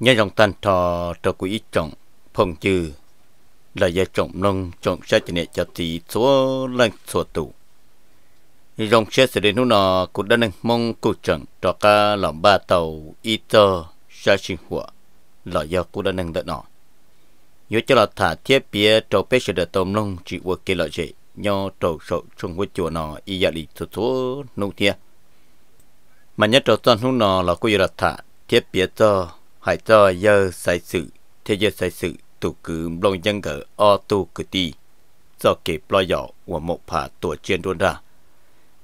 nhớ dòng tan thọ cho quý trọng phong trừ là gia trọng nông trọng sẽ chỉ nên cho tỷ số lăng số tụ dòng xe sẽ đến lúc nào cũng đã nâng mong cụ trận cho cả làm ba tàu y tơ sa sinh hỏa là do cũng đã nâng đợi nọ nhớ cho là thả thiết bia cho bé sẽ được tôm nông chỉ qua kia lợi gì nhau trầu sậu trong với chùa nọ y gia lý số số nông thiên mà nhất trâu toàn hữu nào là cũng là thả thiết bia cho hãy cho giờ sai sự thế giờ sai sự tụ cử lòng dân gỡ o tu cử ti do kịp lo dọ và một phà tuổi chuyên đôn ra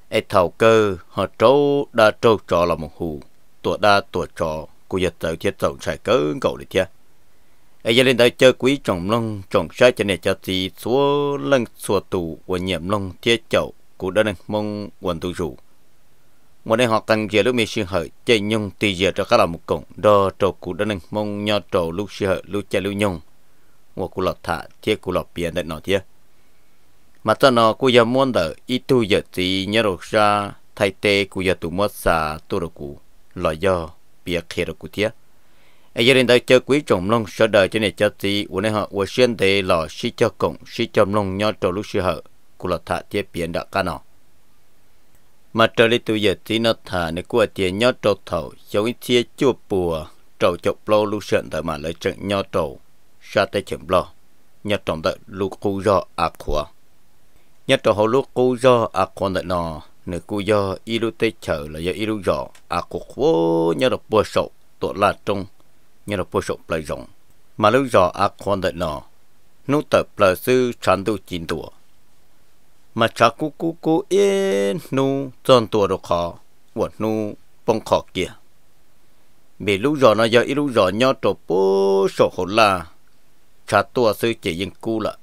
ai thầu cơ họ trâu đã trâu trò là một hù tuổi đa tuổi trò của giờ tới thiết tổng sai cớ cậu được chưa ai giờ lên đây chơi quý trồng lông trồng sai cho nên cho tì số lăng xua tù và nhiệm lông thiết chậu của đơn mong quần tu rủ một đây họ cần giờ lúc mi sư hợi chơi nhung thì giờ cho các là một cổng đo trầu cụ đơn nâng mong nho trầu lúc sư hợi lúc chơi lúc nhung một cụ lọt thả chế cụ lọt biển đại nọ chứ mà cho nó cụ giờ muốn đợi ít tu giờ thì nhớ được ra thay tê cụ giờ tụ mất xa tu được cụ lọ do biển khề được cụ thiết ai giờ đến đây chơi quý trọng long sợ đợi cho nên cho thì uốn này họ uốn xuyên tê lọ xí cho cổng xí cho long nho trầu lúc sư hợi cụ lọt thả chế biển đại cả nọ mà trở lại tụi giờ thì nó thả nó qua tiền nhó trâu thầu giống như chia chua bùa trâu chọc lô lu sợn tại mà lấy trận nhó trâu sa tay chậm lo nhó trồng tại lu cu do à khóa nhó trâu hậu lu cu do à khóa tại nó nửa cu do y lu tê chờ là do y lu rõ à khóa khóa nhó đọc bùa sậu tụi là trung nhó đọc bùa sậu lại rộng mà lu rõ à khóa tại nó nút tập là sư sản tu chín tuổi mà cha cú cú cú yên nu tròn tua đồ khó quật nu bông khó kia mẹ lũ rò nó giờ ít lũ rò nhau trộn bố sổ hồn la, cha tua sư chỉ yên cú là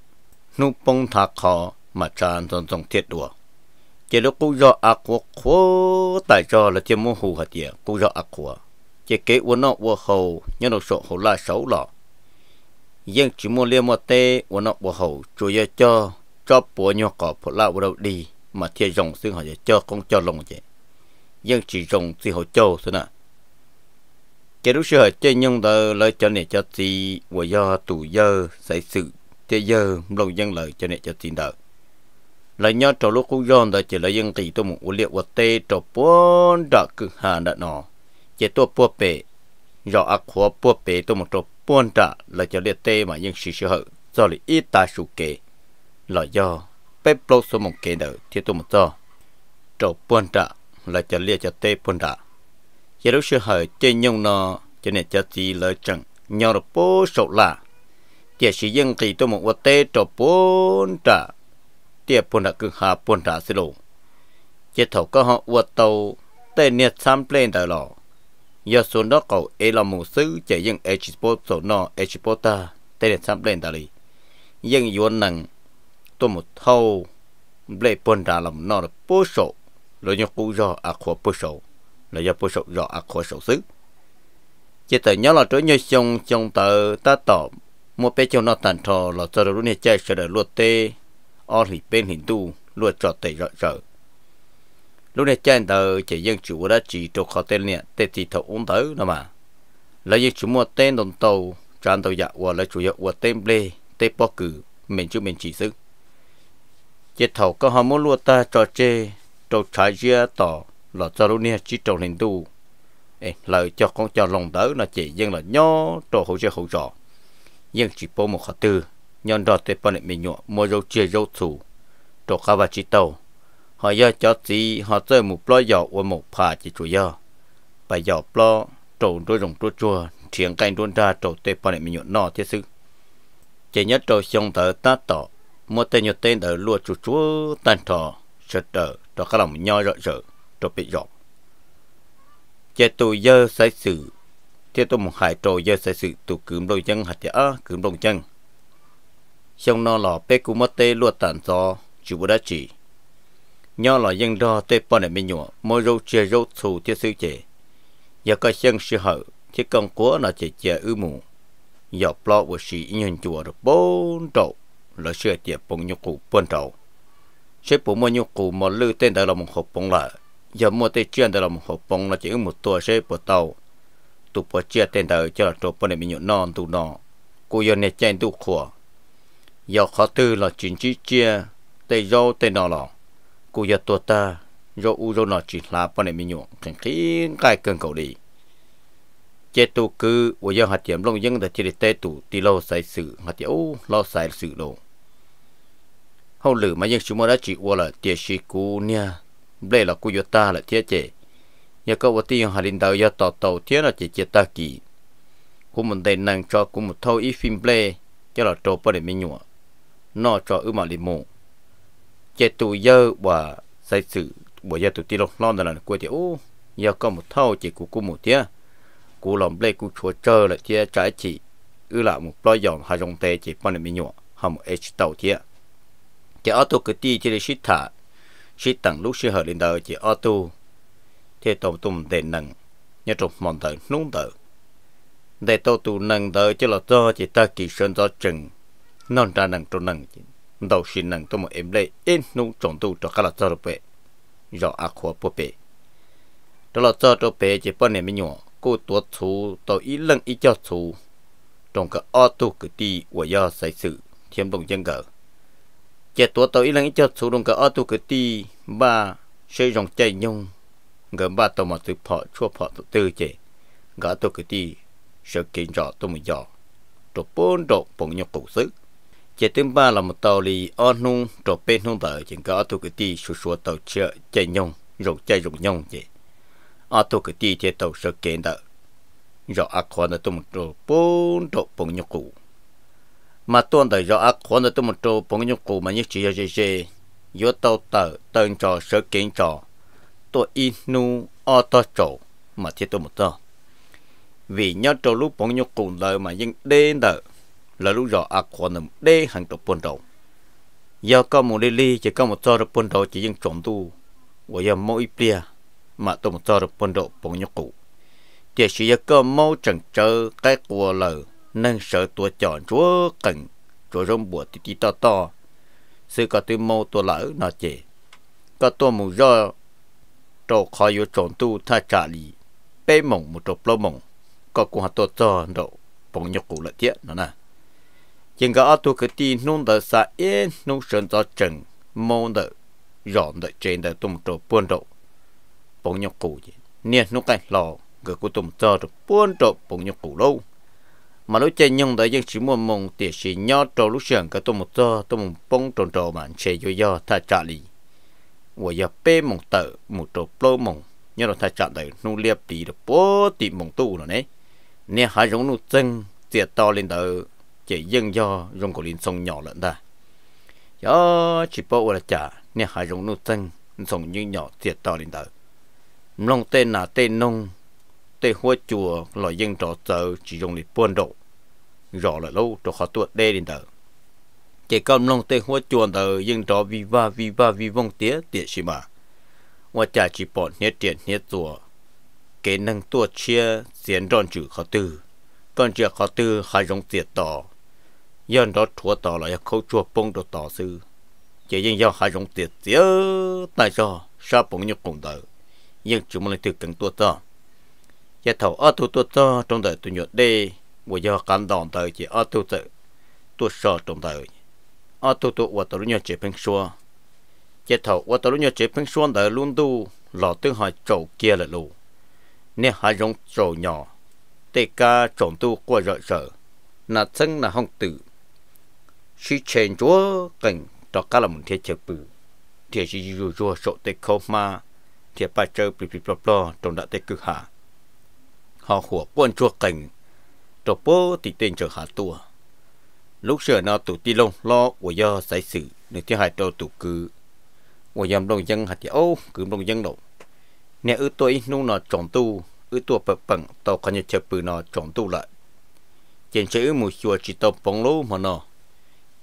nu bông thà khó mà cha tròn tròn thiệt đùa chỉ lúc cú rò ác quá, khó tại cho là chỉ muốn hù hạt gì cú rò ác quá, chỉ kế uốn nó uốn hầu nhớ nó sổ hồn la xấu lọ yên chỉ muốn liêm một tê uốn nó uốn hầu chủ yếu cho cho bố nhau có phụ lao đầu đi mà thiệt rồng xương họ cho con cho lòng vậy nhưng chỉ rồng thì họ cho thế nào Kể lúc xưa chế nhung tờ lời cho nè cho thì và do tù dơ xảy sự chế dơ lâu dân lời cho nè cho tin đợi lời nhớ trò lúc cũng giòn tờ chỉ là dân thì tôi muốn uống liệu vật tê cho bốn đã cực hà đã nọ chế tôi bùa bể do ác hóa bùa bể tôi một trò bốn đã là cho liệt tê mà dân sự sự hở do lý ít ta sụ kể là do bếp lâu số một kế đầu thì tôi một do trộn buôn trả là cho lia cho tê buôn trả giờ lúc xưa hỏi chơi nhung nó cho nên cho gì lỡ chẳng nhau là bố sầu là tiệt sĩ dân kỳ tôi một vật tê trộn buôn trả tiệt buôn trả cứ hà buôn trả xí lộ chết thầu có họ vật tàu tê nhiệt sam lên đỡ lọ giờ xuống đó cậu ấy là một sứ chạy dân export số nó export ta tê nhiệt sam lên đỡ lì dân yuan nặng tôi một thâu lệ bồn ra làm nó là bố sổ rồi nhóc cũ do à khổ bố sổ là do bố sổ do à khó sổ xứ chỉ tờ nhớ là chỗ nhớ xong trong tờ ta tỏ mua bé cho nó tàn trò là cho được nè chơi sợ được luật tê ở thì bên hình tu luật trò tệ rõ rỡ lúc này chơi tờ chỉ dân chủ đã chỉ cho khó tên nè tê thì thầu uống tớ nó mà là dân chủ mua tên đồng tàu tràn tàu dạ và là chủ yếu dạ của tên lê tê bó cử mình chú mình chỉ sức chế thầu có họ muốn lúa ta cho chê trâu trái dưa tỏ là cho lúc nè chỉ trâu lên tu lời cho con cho lòng đỡ là chỉ nhưng là nhó trâu hỗ trợ hỗ trợ nhưng chỉ bố một khả tư nhân đó tới bọn mình nhọ mua dâu chia dâu thủ trâu khá và chỉ tàu họ do cho gì họ chơi một lo dọ và một phà chỉ chủ do bài dọ lo trâu đôi rồng trâu chua thiền canh đôn ra trâu tới bọn mình nhọ nọ thế sự chỉ nhất trâu xong thở ta tỏ một tên nhiều tên đã lúa chú chú tan trò sệt đỡ cho các lòng nhau rợ rợ cho bị dọc chế tù dơ sai sự chế tù một hải trò dơ sai sự tù cướm đôi chân hạt chả cướm đồng chân xong nó lò bê cú mất tê lúa tàn gió chú bố đã chỉ nhau lò dân đo tê bò này mình nhọ mỗi râu chia râu thù thiết sư chế giờ có chân sư hở thiết con cố nó chỉ chia ư mù giờ plot của sĩ nhân chùa được bốn trộn lo xe tiệp bông nhục cụ buôn trầu xe bông mua nhục cụ mà lư tên đó là hộp bông lợ giờ mua tên chuyên đó là hộp bông là chỉ một tua xe bột tàu tụ bỏ chia tên đó cho là trộn bông này non tụ nọ cô giờ này chen tụ giờ khó tư là chính chỉ chia tên dâu tên nọ lọ cô giờ tua ta dâu u dâu nọ chỉ là bông này nhộn khẳng khí cái cơn cầu đi chế tu cứ bây giờ hạt tiệm long dân ta chỉ để tê tụ tì lâu sai sự hạt tiệm lâu sai sự đồ hậu lử mà những chúng mà đã chỉ qua là tiệt sĩ cú nha đây là cú yo ta là thiết chế nhà cậu vật tiền hà linh đầu yo tàu tàu thiết là chỉ chỉ ta kỳ cú mình đây năng cho cú một thâu ý phim play cho là trộn bớt để mình nhọ nó cho ư mà linh mù chế tù dơ và sai sự bởi giờ tụi ti lon lon là cú thì ô nhà có một thâu chỉ cú cú một thiết cú làm play cú chùa chơi là chia trái chỉ ư là một loài giòn hà rồng tê chỉ bớt để mình nhọ hầm h tàu thiết chỉ ô tô cái ti chỉ để ship thả ship tặng lúc ship hở lên đời chỉ ô tô thế tổng tùng đề nâng nhớ trục mòn đời nung đời để tổ tụ nâng đời chứ là do chỉ ta kỳ sơn do chừng non ra nâng trộn nâng đầu xin nâng tôi một em lệ em nung trộn tu cho các là do được bệ do ác khóa bộ bệ đó là do được bệ chỉ bao niệm nhỏ cô tổ chú tổ ý lăng ý cho chú trong cái ô tô cái ti của do sai sự thiêm đồng chân gỡ chế tua tàu ít lần ít cho số đông cả ở tu cái ti ba xây dòng chạy nhung gần ba tàu mà từ phọ chua phọ từ từ chế gã tu cái ti sợ kiến rõ tu một giò trộn bốn trộn bốn nhóc cổ sức chế thứ ba là một tàu lì on nung trộn bên nung tờ chỉ gã tu cái ti số số tàu chạy chạy nhung rồi chạy rồi nhung chế ở tu cái ti chế tàu sợ kiến đó rõ ác khoa là tu một trộn bốn trộn bốn nhóc cổ mà tuân đời do ác khoan tôi một chỗ bằng những cụ mà nhất chỉ cho chị yo tàu tờ tên trò sớ kiến trò tôi in nu ở to chỗ mà thiết tôi một tờ vì nhớ trâu lúc bằng những cụ đời mà nhưng đê đờ là lúc rõ ác khoan nằm đê hàng trò bồn đầu do có một đi ly chỉ có một trò được bồn đầu chỉ nhưng trộm tu và giờ mỗi bia mà tôi một trò được bồn đầu bằng những cụ chỉ chỉ có mỗi chẳng chờ cái của lời nâng sợ tua chọn chúa cần chúa rong bùa tí tí to to sư có tư mâu tua lỡ nó chê có tua mù do trâu khó yếu trộn tu tha trả lì bê mộng một trộn lô mộng có cũng hạt tua cho đậu bóng nhọc cụ lợi tiết nó nè chừng có tua cứ tí nung đỡ xa yên nung sơn cho trần mâu đỡ rộn đỡ trên đỡ tùm trộn buôn đậu bóng nhọc cụ nhé nè nung cái lò người của tùm cho được buôn trộn bóng nhọc cụ lâu mà lúc chơi nhung tới dân chỉ muốn mong tiền sĩ nhỏ trâu lúc sườn cái tôi một to tôi một bông tròn tròn mà chế vô do tha trả lì và giờ bê mong tờ một trâu plô mong nhớ là tha trả đời nu liệp đi được bố tị mong tu rồi đấy nè hai giống nu chân tiệt to lên tờ chế dân do rong cổ linh sông nhỏ lận ta giờ chỉ bố là trả nè hai giống nu chân sông như nhỏ tiệt to lên tờ long tên là tên nông tên hoa chùa loại dân trọ tờ chỉ dùng để buôn đồ rõ là lâu cho khó tuột đê đến tờ chỉ cầm lòng tê hoa chuồn tờ nhưng đó vì va vì va vì vong tía tiệt xì mà hoa cha chỉ bọn nhét tiền nhét rùa cái năng tuột chia diễn ròn chữ khó tư còn chưa khó tư hai dòng tiệt tỏ dân đó chúa tỏ là khâu chùa bông đồ tỏ sư chỉ riêng do hai dòng tiệt tía tại sao sao bông như cùng tờ nhưng chúng mình thực cần tuột tỏ giá thầu ở tu tuột tỏ trong đời tu nhột đây 我要感动到去阿都走，多少中到去，阿都都我到了要这边说，这头我到了要这边说的轮渡老等还走街了路，你还用走鸟，对家总都过热热，那真那红 tử，是前桌跟到家了门贴切布，贴是有弱手对口嘛，贴把这哔哔叭叭，总打对个哈，好火关桌跟。trò bố thì tên trở hạ tua lúc xưa nó tụ ti lông lo của do giải sự nên thi hại trò tụ cử của dòng đồng dân hạt ô cứ đồng dân đâu nè ư tôi nung nó tròn tu ư tua bập bằng tàu khăn nhật chập nó tròn tu lại trên chữ mù chùa chỉ tàu bóng lô mà nó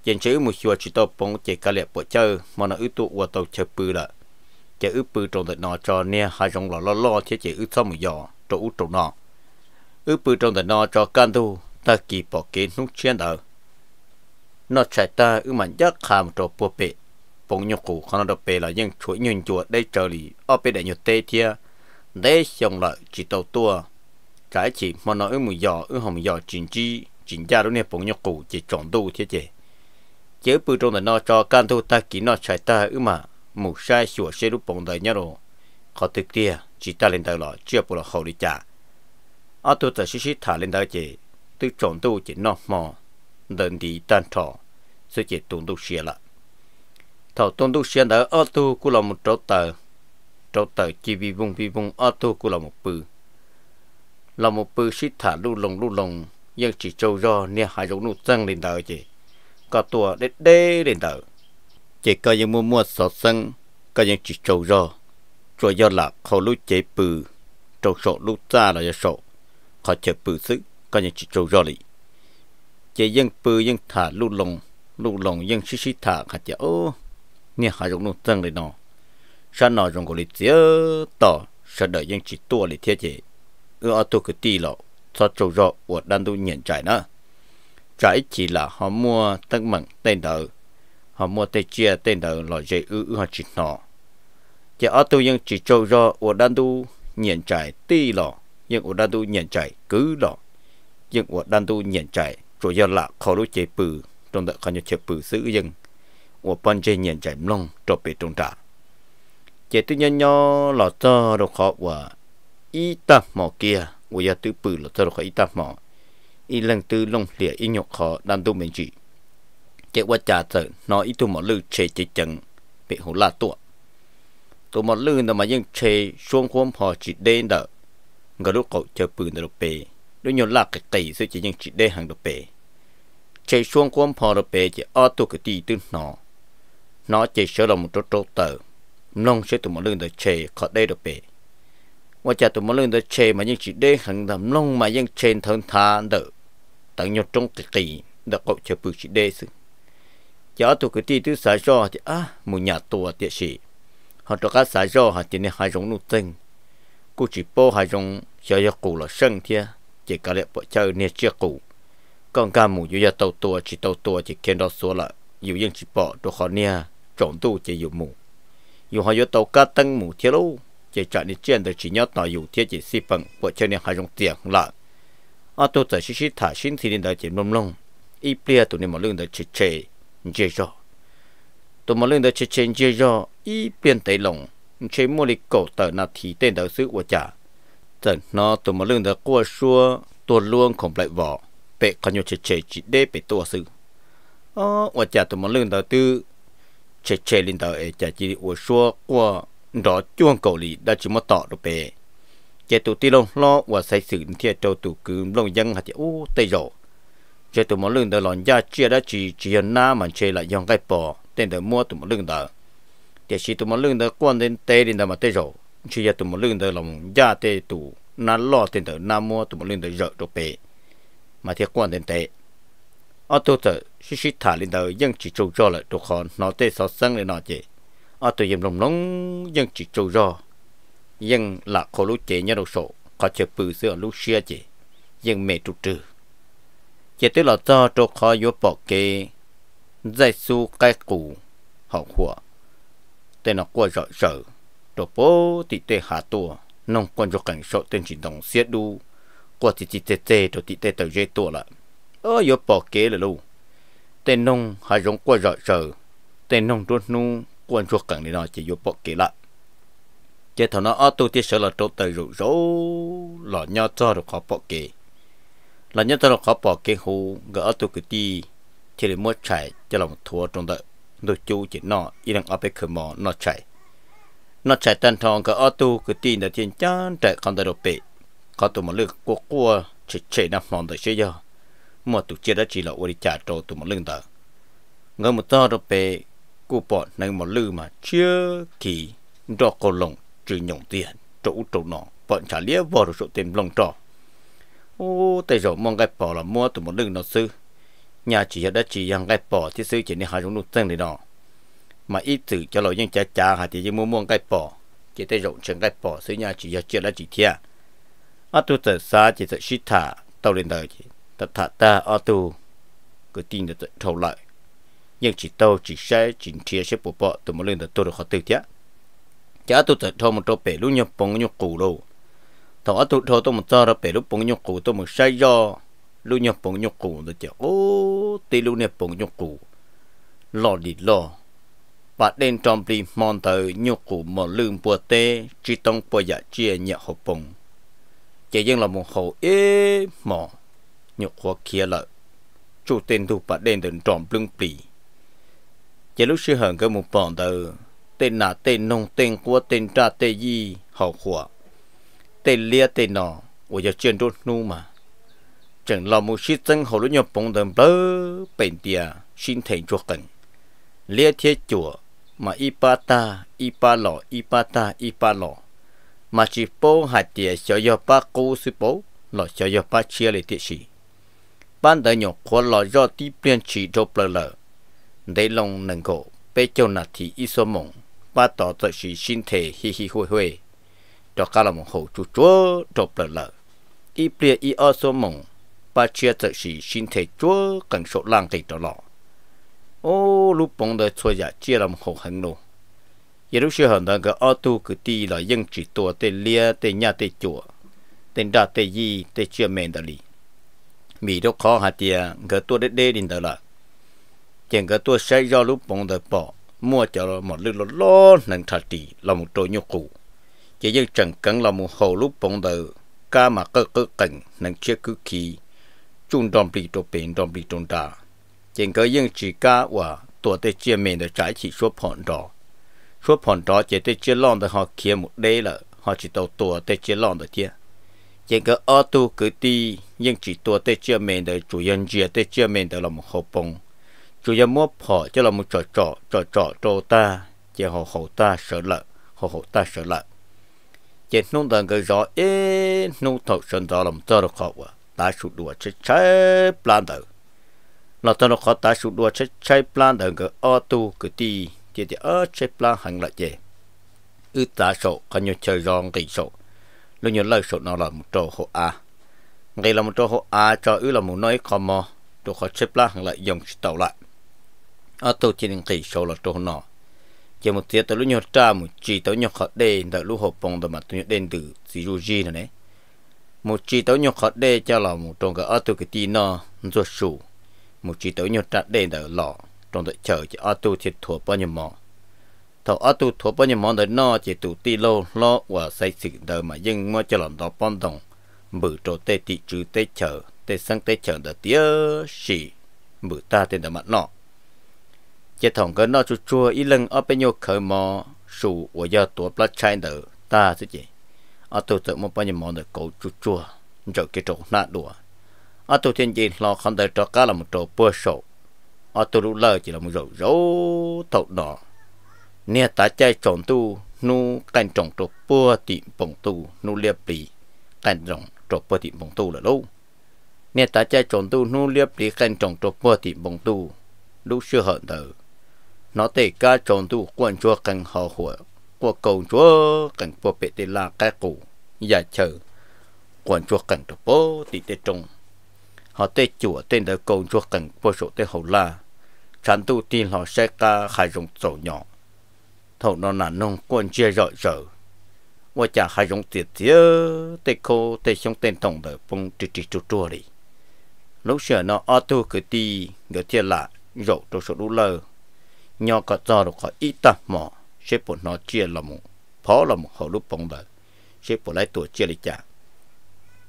trên chữ mù chùa chỉ tàu bóng chỉ cả lẹp bộ chơi mà nó ư tua của tàu chập bự lại chỉ ư bự tròn được nó cho nè hai dòng lò lò lò thế chỉ ư sao mù giò trâu ú trâu nó ư bự trong đời nó cho can thu ta kỳ bỏ kế nút chiến đầu nó chạy ta ư mạnh giác hàm trò bùa bệ bóng nhục cụ khó nó đọc bệ là những chuỗi nhân chuột đây trở lì ở bệ đại nhục tê thia để xong lại chỉ tàu tua trái chỉ mà nó ư mùi giò ư hồng giò chính chi chính gia đối nè bóng nhục cụ chỉ chọn tu thế chế chế bự trong đời nó cho can thu ta kỳ nó chạy ta ư mà mù sai sủa xe lúc bóng đời nhá rồi khó thực tia chỉ ta lên đầu lọ chưa bù lọ hậu đi chả ở tôi tự xí lên đó chị tôi trộn tôi chỉ nó mò đơn đi tan trò sẽ chỉ tuôn tôi xia lại thầu tuôn tôi xia đó ở cũng là một chỗ tờ chỗ tờ chỉ vi vùng vi vùng ở cũng là một bự là một bự xí thả lu lồng nhưng chỉ trâu do nè hai giống nụ răng lên đó chị có tua đế đế lên đó chỉ có những mua mua sọt sân có những chỉ trâu do rồi do là khâu lũ chế bự trâu sọ lũ ta là do sọ khó chờ bự xứ có chỉ trâu rõ lì chế bự dân thả lù lồng lù lồng dân xí xí thả khá ô nè hạ rộng nông dân lì nọ sa nọ rộng gồ lì chế tỏ sa chỉ tua lì thế chế ở tu cứ tì lọ cho trâu rõ của đàn tu nhận nữa trải chỉ là họ mua tất mặn tên đỡ họ mua tê chia tên đỡ lò dây ư ư họ nọ chế ở tu dân chỉ trâu rõ của đàn tu nhận trải lọ nhưng ở đàn tu nhận chạy cứ đó nhưng ở đàn tu nhận chạy rồi giờ lạ khó đối chế bự trong đó khó nhớ chế bự sử dân ở bên chế nhận chạy mông cho bị trong trả chế tự nhiên nhỏ là cho đồ khó và ít ta mỏ kia ở giờ tự bự là cho đồ khó ít ta mỏ ít lần tự lông lìa ít nhọc khó đàn tu mình chỉ chế quá trả sợ nó ít tu mỏ lư chế chế chẳng bị hổ là tuột tụi mọt lư nó mà nhưng chê xuống khóm họ chỉ đến đỡ ngờ lúc cậu chờ bự đồ bể đôi nhon lạc cái cây sẽ chỉ những chỉ đê hàng đồ bể chạy xuống quan phò đồ bể chỉ ở cái tì tư nó nó chạy sửa lòng một chỗ chỗ tờ sẽ tụi một lưng đồ chạy khỏi đây đồ bể và chả tụi một lưng đồ chạy mà những chỉ đê hàng đầm nông mà những trên thân tha đỡ tặng nhon trong cái cây đã cậu chờ bự chỉ đê sự chả tụi cái tì tư xả cho thì à mù tua tiệt sĩ họ cho cá chỉ nên hai giống nụ tinh cụ chỉ bỏ hai dùng giờ giờ cụ là sân thế chỉ cả lẽ bộ chơi nè chưa cụ còn cả mù giờ tàu tua chỉ tàu tua chỉ khen đó số là dù dân chỉ bỏ đồ khó nè trộn tu chỉ dù mù dù họ giờ tàu cá tăng mù thế luôn chỉ chọn đi trên được chỉ nhớ tỏ dù thế chỉ xí bằng bộ chơi nè hai dùng tiền là à tôi chỉ xí xí thả xin thì đến đời chỉ mông lông ít bia tụi nên mà lương đời chỉ chê chơi rồi tụi mà lương đời chỉ chê chơi rồi ít biên tây lòng chế mua đi cổ tờ là thì tên đầu sư của chả tần nó tụi mà lưng đã qua xua tuột luôn không lại vỏ bệ có nhiều chế chế chỉ để bệ tua sư ờ của chả tụi mà lưng đã tư chế chế lên đầu ấy chả chỉ của xua qua đó chuông cổ lì đã chỉ mất tọ được bệ chế tụi ti lông lo và xây sự thiệt trâu tụi cứ lông dân hạt chế ô tây rồi chế tụi mà lưng đã lòn ra chia đã chỉ chỉ na mà chế lại dòng cái bò tên đầu mua tụi mà lưng đã để chỉ tụi mình lưng đó quan đến tê đến đó mà tê rồi chỉ giờ tụi mình lưng đó lòng gia tê tụ nó lo tiền đó nó mua tụi mình lưng đó rợ đồ bể mà thiệt quan đến tê ở tụi tớ chỉ chỉ thả lên đó nhưng chỉ trâu cho lại tụi con nó tê sáu sáng lên nó chị ở tụi yếm lòng nóng nhưng chỉ trâu cho nhưng là khổ lúc chế nhớ đồ sổ có chơi bự sữa lúc xưa chị nhưng mẹ tụt trừ chỉ tới là cho trâu khó vô bỏ kê dạy su cái cũ học hoạt tên nó qua rõ rõ đồ bố thì tê hạ tua nông quân cho cảnh sợ tên chỉ đồng xiết đu qua thì chỉ tê tê đồ thì tê tờ dê tua lại ơ yo bỏ kế là lu tên nông hạ giống qua rõ rõ tên nông đốt nu quân cho cảnh này nó chỉ yo bỏ kế lại chế thằng nó ở tu tiết sợ là trộm tờ rủ rỗ lọ nhau cho được khó bỏ kế là nhau cho được khó bỏ kế hù gỡ ở tu cái ti thì để mua chạy cho lòng thua trong đợi ดูจูจีนอยังเอาไปขมอ นอชัย นอชัยตันทองก็ออตูก็ตีนเดียนจานแต่คอนเดโรเปก็าตัวมันเลือกกัวกัวเฉยเฉยนบมองตัวเชยอมัอตุกเจดจีเราอริจาโตตัวมันเลือกต่อเงินมันต่อโรเปกูปอดในมันลือมาเชื่อขี่ดอกกลงจืดหยงเตียนจู่จู่นอปอดฉาเลี้ยวบอร์สุเต็มลงต่อโอ้แต่เรามองไกปอละมัวตัวมันเลือกนอซื้อ nhà chỉ đã chỉ rằng cái bỏ thì xứ chỉ nên hai chúng nó chân này đó mà ít từ cho lỗi những cha cha hay thì chỉ mua mua cái bỏ chỉ tới rộng chân cái bỏ xứ nhà chỉ giờ chưa đã chỉ thia ở tu tự xa chỉ tự suy thả tàu lên đời chỉ tập thả ta ở tu cứ tin được tự thầu lại nhưng chỉ tàu chỉ sẽ chỉ thia sẽ bỏ bỏ tụi mới lên được tôi được họ tự thia cha tu tự thâu một trâu bể lúc nhập bóng nhập cù đâu thằng ở tu thâu tôi một cho ra bể lúc bóng nhập cù tôi một sai do lu nhập bông nhục cụ nó chứ ô tê lu nhập bông nhục cụ lo đi lo và đến trong bì mòn thờ nhục cụ mà lương bùa tê chỉ tông bùa dạ chia nhẹ hộp bông chỉ dân là một hậu ế mỏ nhục hoa kia lợi chủ tên thu và đến đến trong lương bì chỉ lúc sư hận cái một bọn thờ tên nà tên nông tên của tên tra tên gì hậu khỏa tên lia tên nọ của giờ chuyên đốt nu mà chẳng là một sĩ dân hồ nhập bóng đầm bớ địa xin thành chuộc cần lia thiết chùa mà ipa ta ipa lọ mà chỉ bố hạt địa cho do ba sư bố lọ cho do chia lệ thiết ban đời nhọc khó lọ do tí chỉ đô bờ lờ để lòng nâng cổ bê châu nạt thì y số mộng ba tỏ tợ sĩ xin thể hi hi hôi hôi cho cả là hồ chú chúa đô bờ lờ y bia y ở số mộng bà chia tự sĩ xin thể chúa cần số lang thì đó lọ ô lúc bóng đời chúa giả chia làm hồ hận nô giờ lúc xưa hận đang cái ô tu cứ đi là dân chỉ tua tê lia tê nhà tê chùa tên đa tê gì tê chưa mềm đó lì mì đó khó hạt tiền cái tua đế đế đình đó là chẳng cái tua sẽ do lúc bóng đời bỏ mua cho một lư lô lô nâng thật tì là một trôi nhục cụ chỉ dân chẳng cần là một hồ lúc bóng đời ca mà cơ cơ cảnh nâng chia cứ kỳ trung đồng bị tổ bền đồng bị trung đa trên cái những và tổ tế chia mình trái chỉ số phản đó số phản đó chỉ tế chia lòng để họ kia một đây là họ chỉ tổ tổ tế chia lòng để kia ở tu cứ đi những chỉ tổ tế chia mình chủ nhân chia tế chia mình làm hậu bông chủ nhân mua phỏ cho là một trò trò trò trò trò ta chỉ họ hậu ta sợ lợ họ hậu ta sợ nông dân cái rõ nông thọ sơn đó làm tơ được quá ta sụt đùa chết cháy plan đầu là tao nó khó ta sụt đùa chết cháy plan đầu cái ô tu cái ti thì ti ở ờ, chết plan hàng lại gì ư ta số có nhiều chơi giòn kỳ số, luôn nhiều lời số nó là một trò hộ a ngay là một trò hộ a cho ư là một nói khó mò tôi khó chết plan hàng lại dùng tàu lại ở ờ, tu thì những kỳ sổ là trò nó chỉ một tiết tới luôn nhiều tra một chỉ tới nhiều khó đền tới luôn học bông tới mà tôi đền từ gì gì nữa này một chỉ tấu nhục khó đê cho là một trong cái ở tu cái tí nó ruột sủ một chỉ tấu nhục chặt đê đỡ lọ trong đợi chờ cho ở tu thiệt thuộc bao nhiêu mỏ thầu ở tu thuộc bao nhiêu mỏ đỡ nó chỉ tu tì lâu lo và xây sự đờ mà nhưng mà cho làm đó bom đồng bự trổ tê tị trừ tê chờ tê sang tê chờ đỡ tía xì bự ta tên đỡ mặt nọ chỉ thòng cái nó chua chua ý lưng ở bên nhau khởi mỏ sủ và do tuổi plastic đỡ ta chứ gì à tụ tụ một bao nhiêu món được cầu chua chua cho cái chỗ nát đùa à tụ thiên nhiên lo không thể cho cá là một chỗ bơ sổ à tụ lũ lơ chỉ là một chỗ rỗ thầu nọ nè ta chạy trộn tu nu cành trồng chỗ bơ tiệm bồng tu nu liệp bì cành trồng chỗ bơ tiệm bồng tu là lâu nè ta chạy trộn tu nu liệp bì cành trồng chỗ bơ tiệm bồng tu lúc xưa hận thờ nó tệ ca trộn tu quan chua cành họ hủa của cầu chúa cảnh bộ bệ tê la cái cụ giả chờ quần chúa cảnh tổ bố tị tê trùng họ tê chùa tên đời cầu chúa cảnh bộ số tê hậu la chẳng tu tin họ sẽ ca khai rộng tổ nhỏ thầu nó là nông quân chia rọi rỡ và chả khai rộng tiệt tía tê khô tê xong tên tổng đời bông trì trì chua chua đi lúc xưa nó ô tô cứ đi ngỡ thiệt lạ rộng tổ số đu lơ nhỏ có do được có ít tạp mỏ sẽ bỏ nó chia là một phó là một hồ lúc bóng bờ sẽ bỏ lại tổ chia lại chả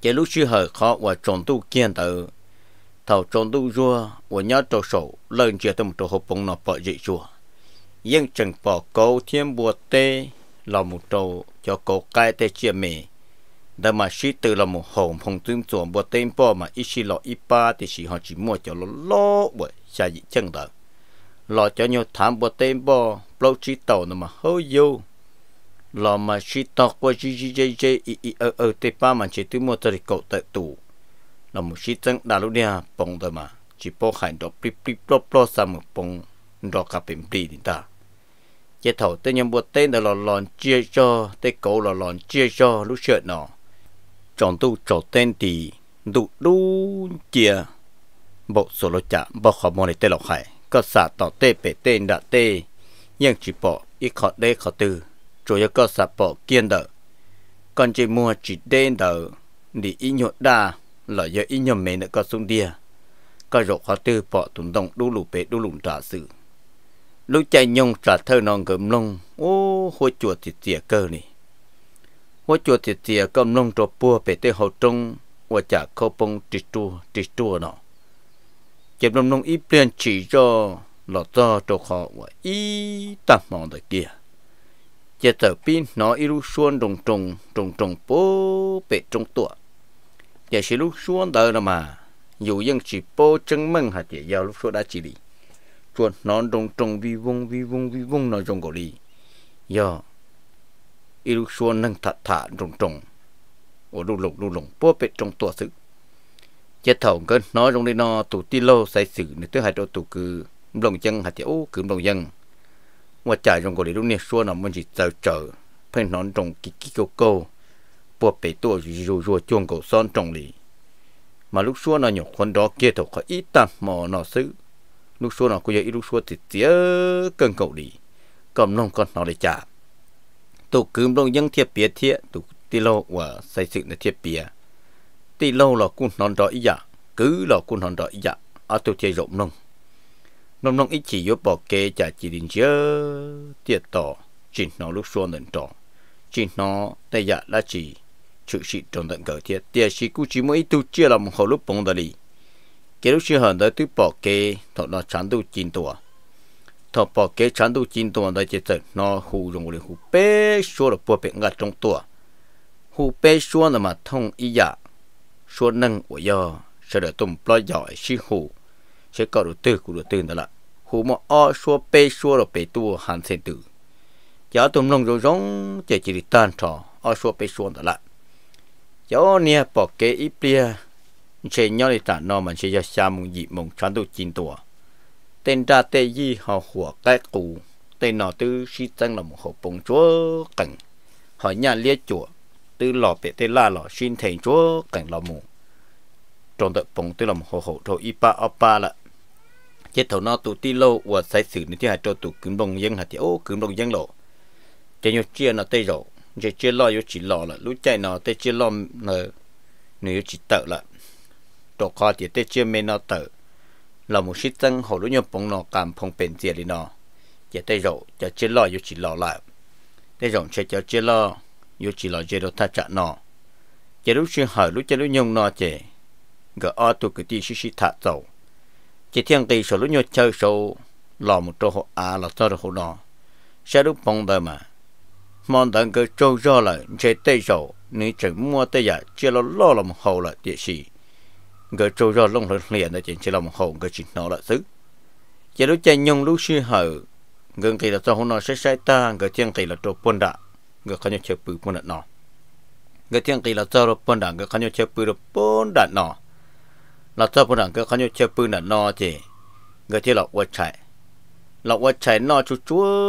chế lúc chưa hờ khó và tròn tu kiên tự thầu tròn tu rua và nhớ trò sổ lần chia tâm trò hộp bóng nó bỏ dị rua nhưng chẳng bỏ câu thiên bùa tê là một trâu cho câu cái tê chia mì đã mà sĩ từ là một hồ phong tương chuẩn bùa tê bỏ mà ít xì lọ ít ba thì sĩ họ chỉ mua cho nó lố bởi xa dị chân đời lọ cho nhiều thám bùa tê bỏ blow chi tàu nó mà hô yêu lò mà chi tàu qua chi chi chi chi i i ở ở tây ba mà chỉ tu mua tới cậu tại tủ là một chi chân đã lúc nha bông thôi mà chỉ bỏ hành đồ plip plip plop plop sang một bông đó cả bìm bì đi ta chế thầu tên nhầm bột tên là lò lòn chia cho tên cậu lò lòn chia cho lúc chợ nọ, chọn tu chọn tên thì đủ đủ chia bộ số lô chạm bao khó mòn để tên lọc hải có xả tỏ tê bể tên đã tê nhưng chỉ bỏ ít khó đế khó tư chủ yếu có sạp bỏ kiên đỡ còn chỉ mua chỉ đến đỡ để ít nhộn đa là do ít nhộn mẹ nữa có xuống đia có rộ khó tư bỏ tùng đồng đu lù bể đu lùm trả sự lúc chạy nhông trả thơ non gầm lông ô hôi chuột thịt tỉa cơ này hôi chuột thịt tỉa cầm lông trò bùa bể tê hậu trung và chả khâu bông trì chua trì chua nọ chẹp lông lông ít liền chỉ cho lọt cho chỗ họ và y tạm mong đời kia chế tờ pin nó y lu xuân trùng trùng trùng trồng bố bể trồng tụa chế sĩ lu xuân đời là mà chỉ bố chân mừng hạt chế giao lúc xuân đã chỉ đi chuột nó trùng trùng vi vung vi vung vi vung nó trùng cổ đi giờ y lu xuân nâng thật thả trùng. trồng ở lu lục lu lùng bố bể trồng tụa sự chế thầu cơn nó trong đây nó tụ ti lô sai sử nữa thứ hai chỗ tụ cứ lòng dân hạt tiêu cứ lòng dân mà trả trong cổ lý lúc này xua nó mình chỉ chờ chờ phải nói trong kí kí câu câu bộ bể tổ dù dù chuông cổ son trong lý mà lúc xua nó nhiều con đó kia thầu có ít tạm mò nó xứ lúc xua nó có ít lúc xua thì tía cần cầu đi cầm nông con nó để trả tổ cứng lòng dân thiệp bia thiệp tổ tì lâu và xây dựng là thiệp bia tì lâu là cũng nón đó ý dạ cứ là cũng nón đó ý dạ ở tổ thiệp rộng nông nông nông ít chỉ yếu bỏ kế trả chỉ đến chớ tiệt tỏ chỉ nó lúc xua nền tỏ chỉ nó tây dạ là chỉ chữ sĩ trong tận cờ thiết tiệt sĩ cũng chỉ mỗi tu chia làm hồ lúc bóng đời đi cái lúc xưa hẳn tới tu bỏ kế thọ nó chán tu chín tuổi thọ bỏ kế chán tu chín tuổi đó chỉ sợ nó hù dùng liền hù bé xua là bỏ bẹn ngặt trong tuổi hù bé xua là mà thông ý dạ xua nâng của do sẽ được tùng lo giỏi sĩ hù sẽ có đầu tư của đầu tư đó là hú mà o xua bê xua là bê tu hàn sen tử giáo tụm lòng rồi giống chỉ chỉ tan trò o xua bê xua đó là giáo nia bỏ kế ít bia chế nhau đi tản nó mình sẽ cho xa mùng dị mùng chán tu chín tuổi tên ra tê yi họ hùa cái cụ tên nó tư si tăng là một hộp bông chúa cảnh họ nhà lia chùa tư lò bể tê la lò xin thầy chúa cảnh lò mù trong đợt bông tư là một hộp hộp thôi ipa ba là chết thầu nó tụt ti lô và sai sử nữa thì hạ cho tụt cứng đồng dân hạ thì ô cứng đồng dân lộ chế nhau chia nó tê rồi chế chia lo yếu chỉ lo là lúc chạy nó tê chia lo nó nó yếu chỉ tự là tổ kho thì tê chia mê nó tự là một sĩ tăng hồ lúc nhau bóng nó cảm phong bền dịa đi nó chế tê rồi chế chia lo yếu chỉ lo lại tê rồi chế cháu chia lo yếu chỉ lo chế đồ tha chạ nó chế lúc chưa hỏi lúc chơi lúc nhung nó chế gỡ o tụ cái tí sĩ sĩ thả dầu chỉ thiên kỳ số lúc nhau chơi số lò một chỗ họ à là tao được hộ đó? sẽ lúc bông đời mà mong đằng cái trâu do là chế tây số nếu chỉ mua tây giả chỉ là lo làm hậu là địa sĩ cái trâu do lông lớn liền là chỉ chỉ làm hậu cái chuyện nó là thứ chỉ lúc chơi nhung lúc suy hở gần kỳ là tao hộ nọ sẽ sai ta cái thiên kỳ là trâu buồn đã cái khanya chơi bự buồn đã nọ cái thiên kỳ là tao rồi buồn đã cái khanya chơi bự rồi buồn đã nọ เราเจ้าปุันก็เขาอยเชื่อปืนน่ะนอเจก็ที่เราวัดชชยเราวัดชชยนอชุุ่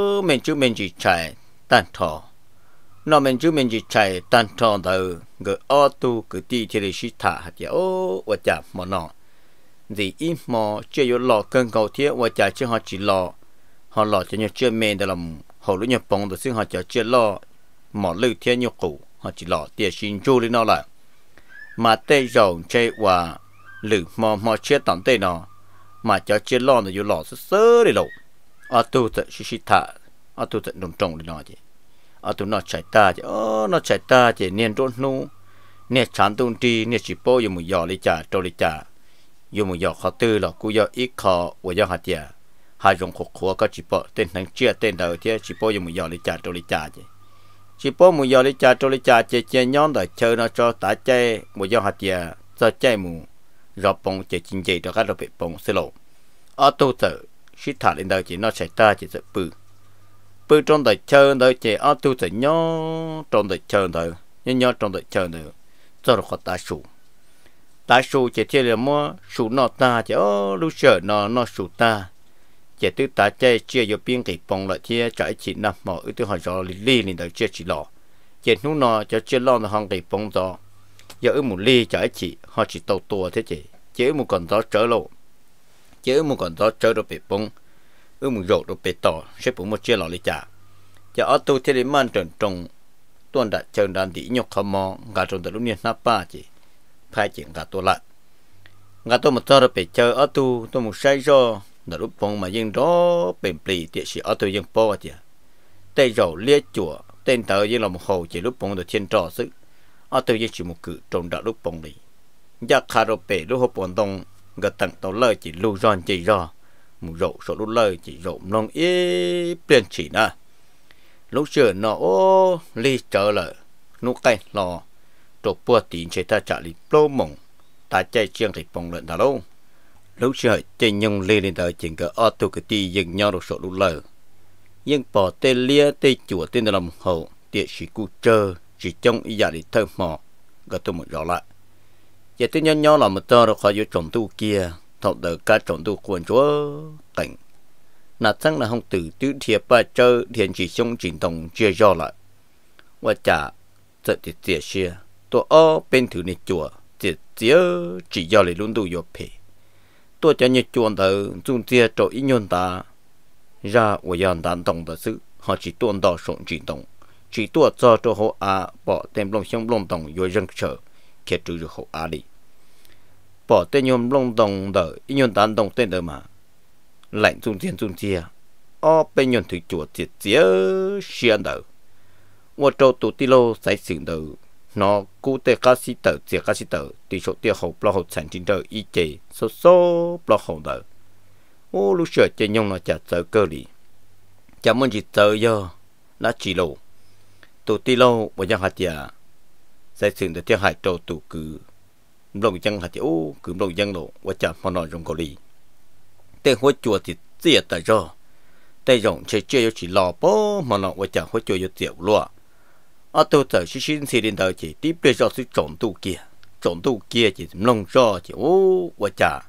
ๆเมนจูเมนจีชชยตันทอนอเมนจูเมนจีชชยตันทอเดอก็ออตูก็ตีเทเลชิตาหัดียโอวัดจับมโนอดีอิมอเชื่อยู่หลอกเกินเกาเทียวัดจับเชื่อหอจีหลอหอหลอจะเนี่ยเชื่อเมนเดลมหอลู้เนี่ยปองตัวซึ่งหอจะเชื่อหลอหมอลือเทียนโยกูหอจีหลอเตียชินจูเลยนอละมาเตยองเชว่า lử mò mò chia tận tê nó mà cho chia lo nó vô lò sơ sơ đi lộ à tu thật xí xí thả à tu thật đồng trồng đi nó chứ à tu nó chạy ta chứ ô nó chạy ta chứ niên trốn nu niên chán tung đi niên chỉ bố vô mù giò lý chả trâu lý chả vô mù giò khó tư là cú giò ít khó và giò hạt chả hai dòng khổ khổ có chỉ bố tên thằng chia tên đầu chứ chỉ bố vô mù giò lý chả trâu lý chả chứ chỉ bố mù giò lý chả trâu lý chả chứ chia nhóm đời chơi nó cho tả chơi mù giò hạt chả cho chơi mù gặp bông chỉ chính dây đó các đồ bị bông xí lộ ở tu tử sĩ thả lên đầu chỉ nó sẽ ta chỉ sợ bự bự trong đời chơi đời chỉ ở tu tử nhó trong đời chơi đời nhó nhó trong đời chơi đời cho được có ta sụ ta sụ chỉ thiên là mua sụ nó ta chỉ ở lúc sợ nó nó sụ ta chỉ tư ta chơi chia vô biên kỳ bông lại chia trái chỉ nằm mỏ ưu tư hỏi gió lì lì lên đầu chia chỉ lọ chỉ nút nó cho chia lọ nó hàng kỳ bông gió giờ một ly chả chị, họ chỉ tàu tua thế chị chứ một còn đó trở lâu, chứ một còn đó trở đồ bị bông ư một rộ đồ bị tỏ sẽ bụng một chia lọ ly chả giờ ở tu thế đến man trần trồng tuần đã chờ đàn tỷ nhục khom mò gà trồng từ lúc niên nắp ba chị phải chuyện gà tu lại gà tu một tơ đồ bị chơi ở tu tôi một say do là lúc phong mà dân đó bền bì tiệt sĩ ở tu dân po chị tay rộ lia chùa tên tờ dân là một hồ chỉ lúc phong được trên trò sức ở tôi giờ chỉ một cử trong đạo lúc bồng đi giờ dạ khá đồ bể lúc hộp bọn đông gật tặng tàu lời chỉ lưu giòn chỉ do một rộ số lúc lời chỉ rộ lòng ý biển chỉ nè lúc chờ nó ô ly trở lợ nút tay lò trộn bùa tín chế ta trả lý plô mộng ta chạy chiêng thì bồng lợn ta lâu lúc chờ chạy nhung lê lên tờ chỉnh cờ ô tôi cái tì dừng nhau được số lúc lời nhưng bỏ tên lia tên chùa tên lòng hậu địa sĩ cụ trơ chỉ trông ý giả đi thơ mò gà tôi một rõ lại giờ tôi nhớ nhớ là một tờ rồi khỏi vô trồng tu kia thọ đỡ cá trồng tu quần chúa tỉnh nà chẳng là không từ tứ thiệt ba chơi thiền chỉ trông trình đồng chia rõ lại và chả sợ thì chia chia tôi ở bên thứ này chùa chỉ chia chỉ do lại luôn tu vô phê tôi cho nhớ chuồn thờ chung chia trội ý nhân ta ra và dàn đàn đồng thật sự họ chỉ tuôn đỏ sộn trình đồng chỉ tua cho cho họ à bỏ tem lông xong lông đồng rồi răng chờ kết trừ cho họ à đi bỏ tên nhom lông đồng đỡ nhom tán đồng tên đỡ mà lạnh trung thiên trung chia ở bên nhom thủy chùa tiệt chia xiên đỡ và cho tụ ti lô sai sừng đỡ nó cụ thể cá sĩ tờ chia cá sĩ tờ thì số tiền hậu bao hậu sản chính đỡ y chê số số bao hậu đỡ ô lúc sợ chơi nhom nó chả sợ cơ đi chả muốn gì sợ giờ nó chỉ lô tổ ti lâu bây giờ hạt chả sai sừng được theo hại trâu tụ cứ lòng dân hạt chả ô cứ lòng dân lộ và chả mà nói rồng cổ đi tên hối chùa thì tiệt tại rồi tay rộng chơi chơi chỉ lò bó mà nó và chả hối chùa yêu tiểu loa ở tôi thở xin xin xin đến đời chỉ tiếp để cho sự trộn tu kia trộn tu kia chỉ lòng rò chỉ ô và chả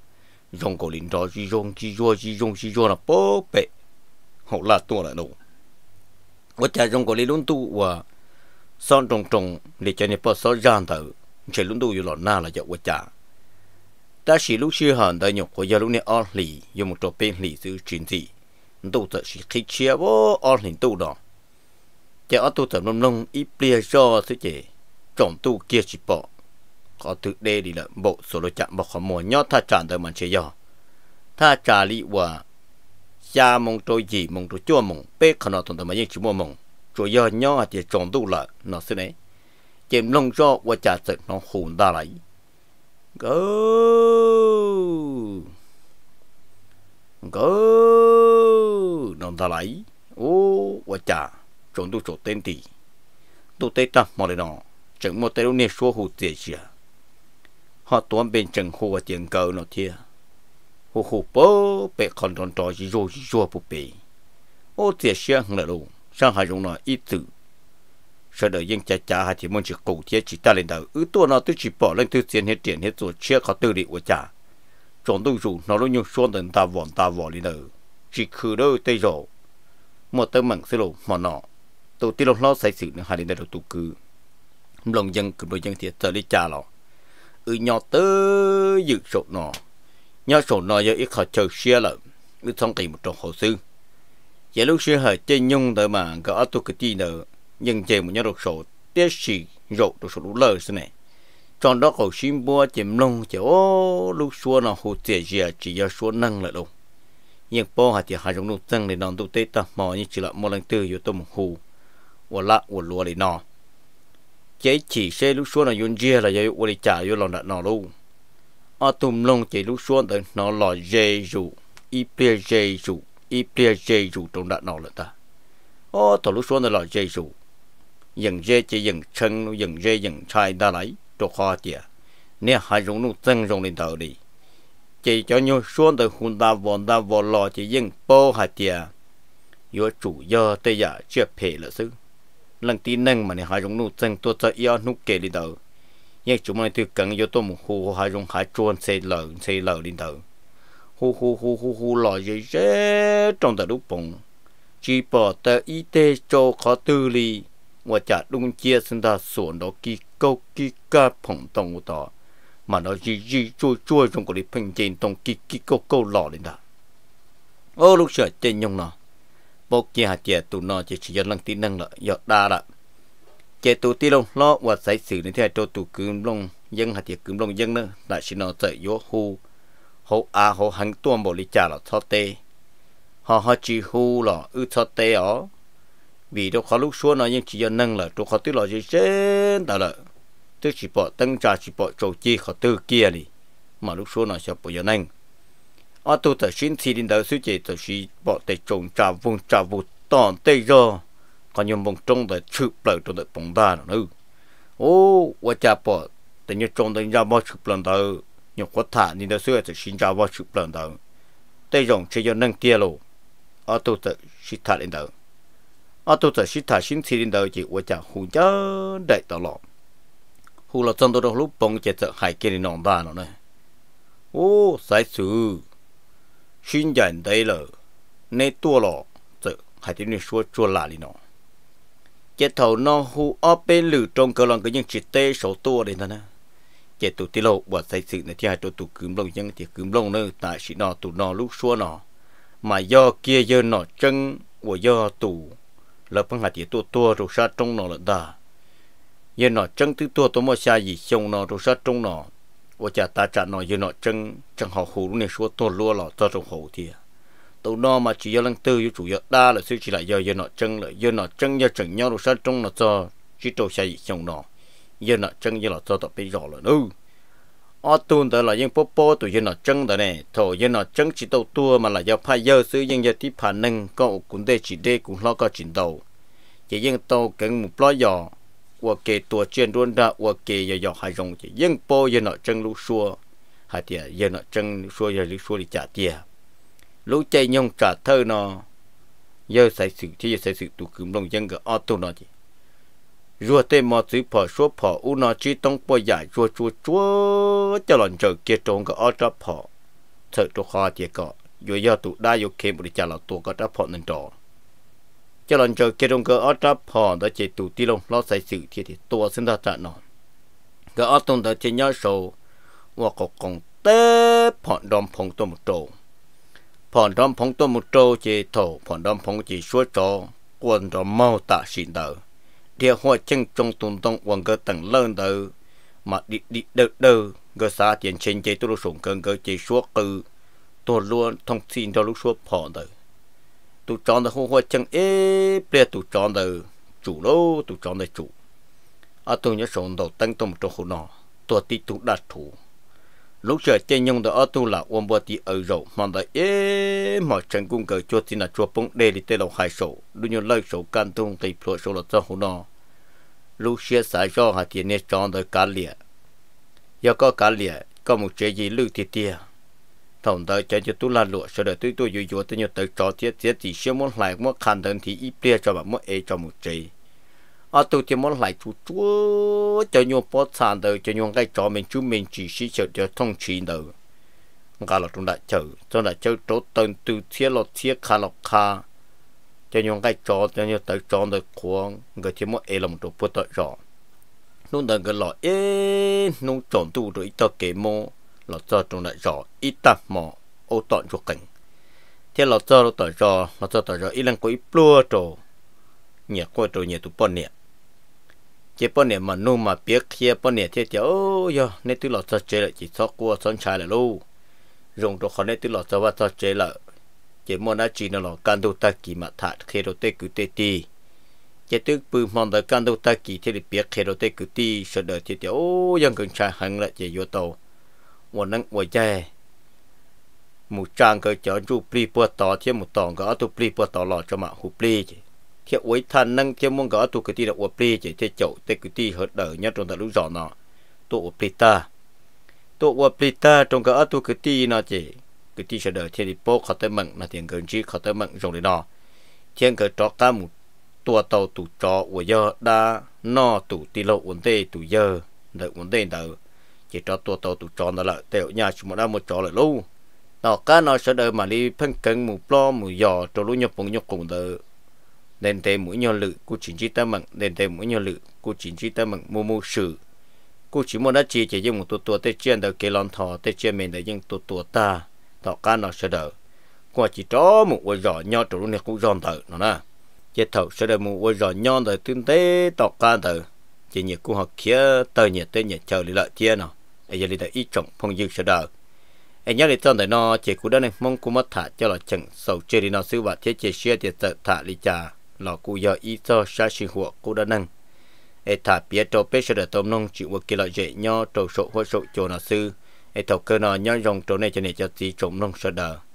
rồng cổ linh đó chỉ rồng chỉ rùa chỉ rồng chỉ rùa là bó bệ hậu là tua là đủ 我家中国的轮渡我上中中，你叫你不少让头，这轮渡有老难了叫我家。但是路西汉的肉国家路呢二里有么多边里是经济，都的是开车我二里都的，这二都怎么弄一边绕是这，总都结实包。ก็ตึกเดดีละบกสุรจักบกขโมยยอดท่าจานเดิมันเชียถ้าจาลีว่า cha mong trôi gì mong trôi chua mong bé khả nó tồn tâm mà chúa mong cho giờ nhỏ chỉ chọn tu là nó thế này chém lông cho và cha sẽ nó hồn ta lại go go nó ta lại ô và cha chọn tu tròn tên thì tu tê ta mà để nó chẳng mua tê đâu nè số hồ tiền gì họ tuôn bên chẳng hồ và tiền cờ nó thiệt หูหูเป้เป็คอนตอนต่อจิโยจิโยปุเปโอ้เตียเชียงเลยลูช่างหายงน้อยอีตื่อเสดยิ่งจะจ่าหาที่มันจะกู้เทียจิตาเลนดาอือตัวน้อยตืุจิปอเล่นตุเสียนเฮเดียนเฮตัวเชียเขาตื่อดิว่าจ่าจงดู้จูน้อยรุยงชวนเดินตาหวานตาหวานเลยเดนอจีคือเด้อเตยโจมัเติมมันสิลูกมอนอตัวที่เราล้อใส่สื่อเนื้อหาเลนดาตัวคือลงยังคือโดยยังเทียเจอริจ่าหรออือยอดเตยหยุดโฉนอ nhớ sổ nó giờ ít khỏi chờ xia là ít xong kỳ một trong hồ sư giờ lúc xưa hơi chơi nhung tới mà có ở tu cái gì nữa nhưng chơi một nhớ được sổ tiếc gì rộ được sổ lũ lờ xin này trong đó cầu xin bua chìm lông chỉ ô lúc xưa nó hồ tiền gì chỉ giờ xua năng lại đâu nhưng bố hạt thì hai trong lúc tăng để đón tu tế ta mò như chỉ là một lần tư vô tôi một hù và lạ và lúa để nò. chế chỉ xe lúc xưa là yun chia là giờ yun đi trả vô lòng đã nò luôn ở ờ, tùm lông chỉ lúc xuống tới nó là dê dù y bia dê dù y bia dê dù trong đã nó là ta ô ờ, tổ lúc xuống tới là dê dù dừng dê chỉ dừng chân dừng dê dừng chai đã lấy cho khó chìa nè hai rung nụ chân rung lên thở đi chỉ cho nhau xuống tới hùn ta vòn ta vòn lò chỉ dừng bố hạt chìa yếu chủ do tây giả chưa phê là sư lần tí nâng mà nè hai rung nụ chân tôi sẽ yêu nụ kê lên đầu nhưng chúng mày tôi cần cho tôi một khu hai dùng hai chuồn xe lở xe lở lên đầu hu hu hu hu hu lò gì thế trong tờ đúc bông chỉ bỏ tờ y tế cho khó tư li và chả đúng chia sinh ra sổ nó kì câu kì ca phòng tông của tỏ mà nó gì gì chua chua trong cái phình trên tông kì kì câu câu lò lên đó ô lúc sợ trên nhung nó bốc chia hạt chia tụ nó chỉ chỉ cho năng tí năng là giờ đa đã chế tụ ti lông lo và giải xử nên theo cho tụ cứng lông dân hạt tiệt cứng lông dân nữa là xin nó dạy yếu hu hồ à hồ hàng tuôn bộ lý trả là cho tê họ họ chỉ hu là ư cho tê ó khó lúc xua nó nhưng chỉ do nâng là chỗ khó tư là gì trên đó là tức chỉ bỏ tăng trà chỉ bỏ trầu chi khó tư kia đi mà lúc xua nó sẽ bỏ giờ nâng ở tụ tờ xin thì đến đầu suy chế tờ chỉ bỏ tê trồng trà vùng trà vụ toàn tê rồi còn nhiều bông trông để chụp lại trong để bông đa nữa ô và cha bỏ để nhiều trông để nhà bao chụp lần đầu nhiều quá thả nên đã xưa thì xin cha bao chụp lần đầu tây rồng chỉ cho nâng tia lô ở tu tự xin thả lên đầu ở tu tự xin thả xin thì lên đầu chỉ và cha hùng chớ đại tao lọ hù là trong đó lúc bông chết sợ hai kia nòng đa nữa này ô sai sự xin nhận đây là nên tua lọ tự 海天你说做哪里呢？chế thầu nó hu ở bên lử trong cơ lòng cái những chỉ tê số tua đến thôi nè chế tụ tiết lộ và xây sự này thì hai tụ tụ cứng lông nhưng thì cứng lông nữa tại sĩ nó tụ nó lúc xua nó mà do kia do nó chân của do tụ là phân hạt thì tụ tua rồi sa trong nó là đà do nó chân thứ tua tôi mua xa gì xong nó rồi sa trong nó và chả ta chả nó do nó chân chân họ hủ này xua tua lúa lọ cho trong hủ thì à tụ nó mà chỉ lần tư yếu chủ yếu đa là sự chỉ lại giờ giờ nọ chân là giờ nọ chân giờ chẳng nhau rồi sao trong nó cho chỉ trâu xây xong nó giờ nọ chân giờ nọ cho tập bây giờ là nu ở tuần tới là những bố bố tụi giờ nọ chân tới này thổ giờ nọ chân chỉ tàu tua mà là do phải giờ sự những giờ thì phản năng có cũng để chỉ để cũng lo có chuyện đầu, chỉ dân tàu cần một lo giờ và kể tua chuyện luôn đã và kể giờ giờ hai dòng chỉ dân bố giờ nọ chân lúc xua hai tiệt giờ nọ chân xua giờ lúc xua đi trả tiền ลูกใจยงจ่าเธอนอเยอใส่ส่กที่จะใส่ส่กตัุกึมลงยังกับออตุนอจีรัวเตมอซื้อพอชัวพออุนอจีต้องป่วยใหญ่ชัวชัวชัวจะหล่อนเจอเกียตรงกับออตับพอเธอตัวคอเจียก็อยู่ยอดตัวได้ยกเข็มบริจาคเราตัวก็จับพอหนึ่งจอจะหล่อนเจอเกียตรงกับออตับพอแต่เจตุตีลงล้อใส่สึกที่ที่ตัวสินตาจานอนก็ออตุนเธอเจียยอโซว่าก็คงเต้พอดอมพงตัวมุดโต phần đom phong tôi một trâu chỉ thổ phần đom phong chỉ số cho quân rồi mau tạ xin đỡ địa hoa chân trong tùng tông quần cơ tầng lớn đỡ mà đi đi đỡ đỡ cơ xa tiền trên chế tôi sủng cơn cơ chỉ số cừ tôi luôn thông tin cho lúc số phò đỡ tụ chọn được hoa hoa chân ế bia tụ chọn được chủ lô tụ chọn được chủ à tôi nhớ sống đầu tăng tông một trâu hồ nọ tôi tí tụ đạt thủ lúc giờ trên nhung đã ở tu là ôm bờ tì ở rổ mà đã ế mà chẳng cũng cờ cho tin là cho bông đề đi tê lầu hai số đôi nhau lời số can thông thì plo số là cho hồ nó lúc xia xả do hạt tiền nè chọn đời cá lìa giờ có cá lìa có một chế gì lưu thì tia thằng đó chạy cho tu là lụa sau đời tôi tôi vừa vừa tôi nhau tới cho tiết tiết thì xem muốn lại muốn khăn đơn thì ít bia cho bạn muốn ế cho một chế à tụ chỉ muốn lại chú chúa cho nhau bỏ sản đời cho nhau cái trò mình chú mình chỉ sĩ chờ cho thông chỉ đời ngà là chúng đã chờ chúng đã chờ chỗ tận từ thiết lọt thiết khá lọt khá cho nhau cái trò cho nhau tới trò đời cuồng người chỉ muốn ai lòng đồ bỏ tới rõ nung đời người lọ ê nung trộn tu rồi tao cái mô lọ cho chúng đã rõ ít tạp mò ô tọn chuột cảnh thế lọ cho lọ tới rõ lọ cho tới rõ ít lần có ít plua trồ nhẹ qua rồi nhẹ tụ bọn nhẹ เจ็บปนเนี่ยมันนุ่มมาเปียกเทียปนเนี่ยเทียเจ้าโอ่ยในตุลาจะเจอจิตซอกกัวสนชายละลูกรงตัวเขาในตุลาจะว่าจะเจอละเจ็บมันนะจีนหรอกการดูตะกี้มาถัดเคโรเตกุเตตีเจ็บตึกปืนมันได้การดูตะกี้ที่เปียกเคโรเตกุตีเสด็จเจ้าโอ้ยังกึ่งชายหังละเจียโยโตวันนั้นวันแย่หมุจางก็จะจูปลีปวดต่อเทียมมุ่ตองก็อัตุปลีปวดต่อหล่อจะมาหุบปลี thì ôi thần năng thì muốn gỡ tụ cái tí là ổ bì chỉ thế chỗ thế cái tí hết đời nhất trong ta lúc rõ nọ tụ ổ bì ta tụ ổ bì ta trong cái tụ cái tí nọ chỉ cái tí sẽ đời thì đi bố khó tới mặn là tiền gần chỉ khó tới mặn rồi đấy nó thiên cái trọ cá một tua tàu tụ trọ ổ giờ đã nọ tụ tí lộ ổn tê tụ giờ đợi ổn tê đợi chỉ cho tua tàu tụ trọ nó lại tiểu nhà chúng đã một trọ lại lâu nọ cá nọ sẽ đời mà đi phân cân một plo một giò cho lũ nhập vùng nhập cùng đợi đền tề mũi nhỏ lự cô chỉ chỉ ta mặn đền tề mũi nhỏ lự cô chỉ chỉ ta mặn mô mô sự cô chỉ muốn đã chi chỉ dùng một tu tu tết chuyên đầu kê lon thọ tết chuyên mình để dùng tu tu ta thọ cá nó sẽ đỡ qua chỉ cho một quả giỏ nho trụ này cũng giòn thở nó nè chết thầu sẽ đợi một quả giỏ nho rồi tương tế tọ cá thở chỉ nhiệt cũng học kia tờ nhiệt tới nhiệt chờ lý lợi chia nó ấy giờ lý tới ít trọng phong dương sẽ đỡ ấy nhớ lý tông tới nó chỉ cũng đã này mong cũng mất thả cho là chẳng sầu chơi đi nó sư và thế chơi xe thì thả lý trà nó cụ giờ ít cho sa sinh hùa cụ đã nâng ê thả bia trâu bê sơ đờ tôm nông chịu một kỳ lợi dễ nho trâu sộ hoa sộ chỗ nó sư ê thầu cơ nó nho dòng trâu này cho nên cho tí trộm nông sơ đờ